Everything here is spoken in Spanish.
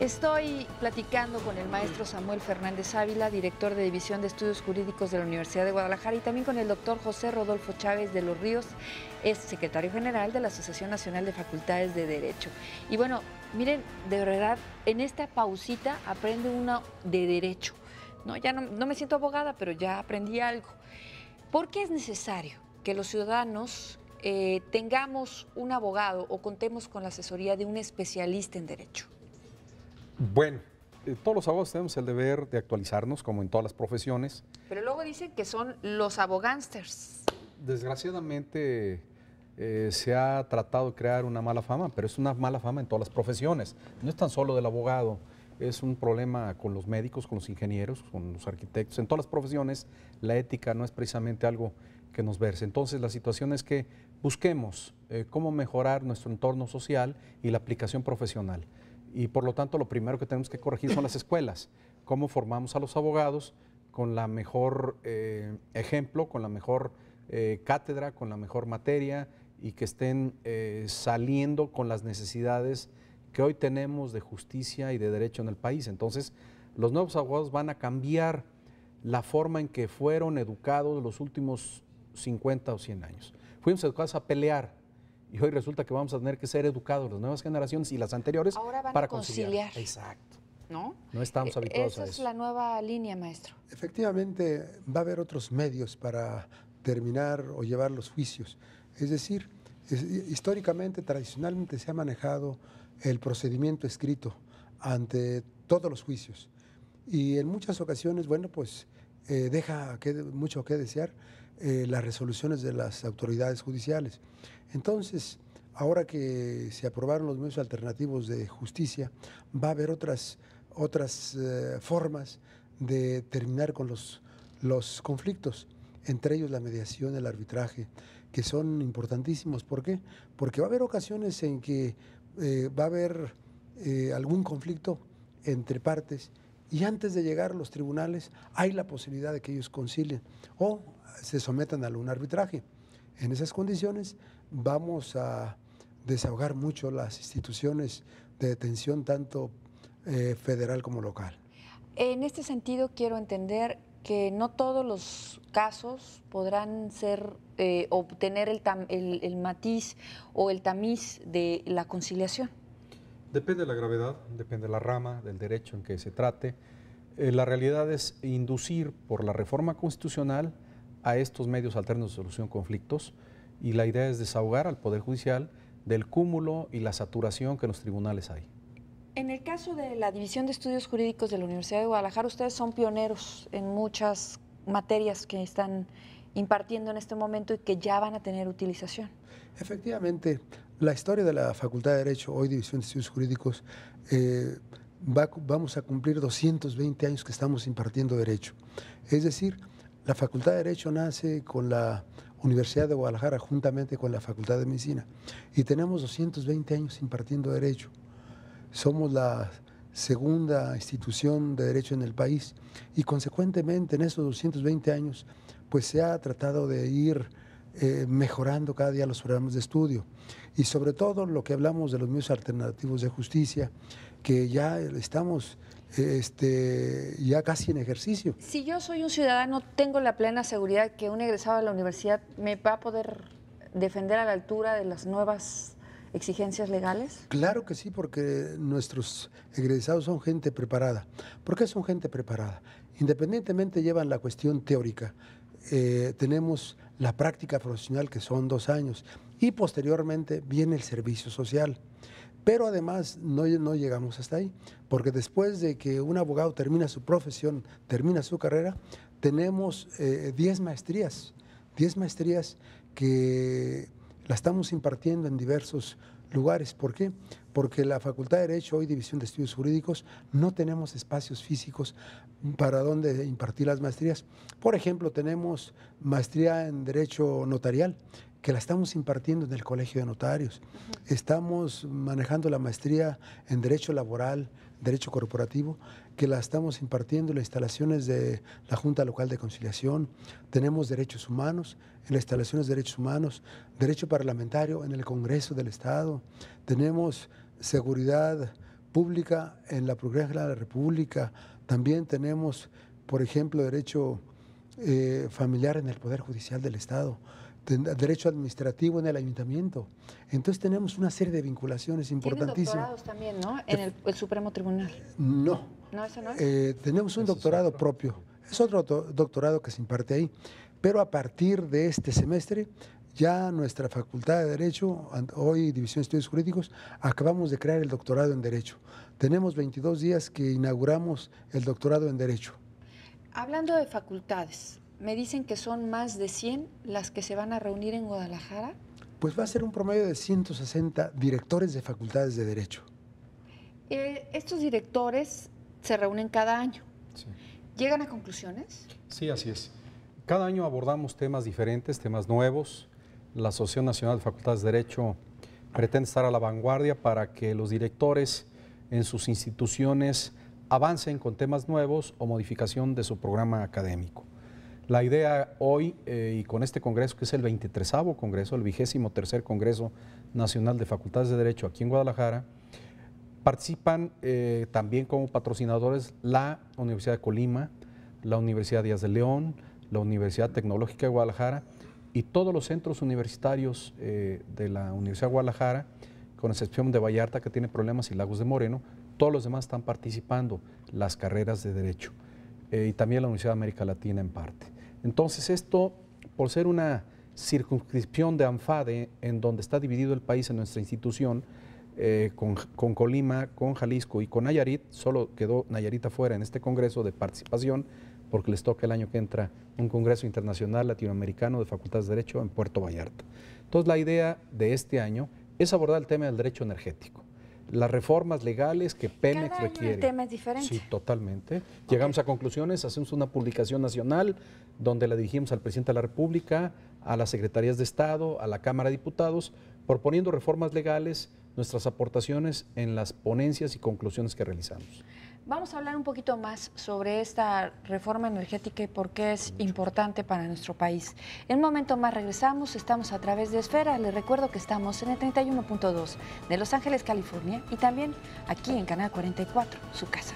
Estoy platicando con el maestro Samuel Fernández Ávila, director de División de Estudios Jurídicos de la Universidad de Guadalajara, y también con el doctor José Rodolfo Chávez de los Ríos, es secretario general de la Asociación Nacional de Facultades de Derecho. Y bueno, miren, de verdad, en esta pausita aprende uno de derecho. No, ya no, me siento abogada, pero ya aprendí algo. ¿Por qué es necesario que los ciudadanos eh, tengamos un abogado o contemos con la asesoría de un especialista en derecho? Bueno, eh, todos los abogados tenemos el deber de actualizarnos, como en todas las profesiones. Pero luego dicen que son los abogánsters. Desgraciadamente eh, se ha tratado de crear una mala fama, pero es una mala fama en todas las profesiones. No es tan solo del abogado, es un problema con los médicos, con los ingenieros, con los arquitectos. En todas las profesiones la ética no es precisamente algo que nos verse. Entonces la situación es que busquemos eh, cómo mejorar nuestro entorno social y la aplicación profesional y por lo tanto lo primero que tenemos que corregir son las escuelas, cómo formamos a los abogados con la mejor eh, ejemplo, con la mejor eh, cátedra, con la mejor materia y que estén eh, saliendo con las necesidades que hoy tenemos de justicia y de derecho en el país. Entonces, los nuevos abogados van a cambiar la forma en que fueron educados los últimos 50 o 100 años. Fuimos educados a pelear, y hoy resulta que vamos a tener que ser educados las nuevas generaciones y las anteriores para conciliar. Exacto. ¿No? No estamos e-, habituados a eso. Esa es la nueva línea, maestro. Efectivamente, va a haber otros medios para terminar o llevar los juicios. Es decir, históricamente, tradicionalmente se ha manejado el procedimiento escrito ante todos los juicios. Y en muchas ocasiones, bueno, pues eh, deja mucho que desear eh, las resoluciones de las autoridades judiciales. Entonces, ahora que se aprobaron los medios alternativos de justicia, va a haber otras, otras eh, formas de terminar con los, los conflictos, entre ellos la mediación, el arbitraje, que son importantísimos. ¿Por qué? Porque va a haber ocasiones en que va a haber algún conflicto entre partes y antes de llegar a los tribunales hay la posibilidad de que ellos concilien o se sometan a un arbitraje. En esas condiciones vamos a desahogar mucho las instituciones de detención, tanto eh, federal como local. En este sentido, quiero entender que no todos los casos podrán ser eh, obtener el matiz o el tamiz de la conciliación. Depende de la gravedad, depende de la rama, del derecho en que se trate. Eh, la realidad es inducir por la reforma constitucional a estos medios alternos de solución de conflictos y la idea es desahogar al Poder Judicial del cúmulo y la saturación que en los tribunales hay. En el caso de la División de Estudios Jurídicos de la Universidad de Guadalajara, ustedes son pioneros en muchas materias que están impartiendo en este momento y que ya van a tener utilización. Efectivamente, la historia de la Facultad de Derecho, hoy División de Estudios Jurídicos, eh, vamos a cumplir 220 años que estamos impartiendo derecho. Es decir, la Facultad de Derecho nace con la Universidad de Guadalajara juntamente con la Facultad de Medicina y tenemos 220 años impartiendo derecho. Somos la segunda institución de derecho en el país y consecuentemente en esos 220 años pues se ha tratado de ir eh, mejorando cada día los programas de estudio. Y sobre todo lo que hablamos de los medios alternativos de justicia, que ya estamos este, ya casi en ejercicio. Si yo soy un ciudadano, tengo la plena seguridad que un egresado de la universidad me va a poder defender a la altura de las nuevas exigencias legales? Claro que sí, porque nuestros egresados son gente preparada. ¿Por qué son gente preparada? Independientemente llevan la cuestión teórica, eh, tenemos la práctica profesional, que son dos años, y posteriormente viene el servicio social. Pero además no, no llegamos hasta ahí, porque después de que un abogado termina su profesión, termina su carrera, tenemos 10 eh, maestrías, 10 maestrías que la estamos impartiendo en diversos lugares. ¿Por qué? Porque la Facultad de Derecho, hoy División de Estudios Jurídicos, no tenemos espacios físicos para donde impartir las maestrías. Por ejemplo, tenemos maestría en Derecho Notarial, que la estamos impartiendo en el Colegio de Notarios. Estamos manejando la maestría en Derecho Laboral, Derecho Corporativo, que la estamos impartiendo en las instalaciones de la Junta Local de Conciliación. Tenemos derechos humanos en las instalaciones de derechos humanos, derecho parlamentario en el Congreso del Estado. Tenemos seguridad pública en la Procuraduría de la República. También tenemos, por ejemplo, derecho eh, familiar en el Poder Judicial del Estado derecho administrativo en el ayuntamiento. Entonces tenemos una serie de vinculaciones importantísimas. doctorados también, ¿no? En el, Supremo Tribunal. No. No, eso no es? Eh, tenemos un doctorado propio. Es otro doctorado que se imparte ahí. Pero a partir de este semestre, ya nuestra Facultad de Derecho, hoy División de Estudios Jurídicos, acabamos de crear el doctorado en Derecho. Tenemos 22 días que inauguramos el doctorado en Derecho. Hablando de facultades, me dicen que son más de 100 las que se van a reunir en Guadalajara. Pues va a ser un promedio de 160 directores de facultades de Derecho. Eh, estos directores se reúnen cada año. ¿Llegan a conclusiones? Sí, así es. Cada año abordamos temas diferentes, temas nuevos. La Asociación Nacional de Facultades de Derecho pretende estar a la vanguardia para que los directores en sus instituciones avancen con temas nuevos o modificación de su programa académico. La idea hoy eh, y con este Congreso, que es el 23 Congreso, el 23 Congreso Nacional de Facultades de Derecho aquí en Guadalajara, participan eh, también como patrocinadores la Universidad de Colima, la Universidad Díaz de León, la Universidad Tecnológica de Guadalajara y todos los centros universitarios eh, de la Universidad de Guadalajara, con excepción de Vallarta que tiene problemas y Lagos de Moreno, todos los demás están participando las carreras de Derecho y también la Universidad de América Latina en parte. Entonces esto, por ser una circunscripción de ANFADE, en donde está dividido el país en nuestra institución, eh, con, con, Colima, con Jalisco y con Nayarit, solo quedó Nayarit afuera en este Congreso de Participación, porque les toca el año que entra un Congreso Internacional Latinoamericano de Facultades de Derecho en Puerto Vallarta. Entonces la idea de este año es abordar el tema del derecho energético las reformas legales que Pemex requiere. el tema es diferente. Sí, totalmente. Llegamos a conclusiones, hacemos una publicación nacional donde la dirigimos al presidente de la República, a las secretarías de Estado, a la Cámara de Diputados, proponiendo reformas legales, nuestras aportaciones en las ponencias y conclusiones que realizamos. Vamos a hablar un poquito más sobre esta reforma energética y por qué es importante para nuestro país. En un momento más regresamos, estamos a través de Esfera. Les recuerdo que estamos en el 31.2 de Los Ángeles, California y también aquí en Canal 44, su casa.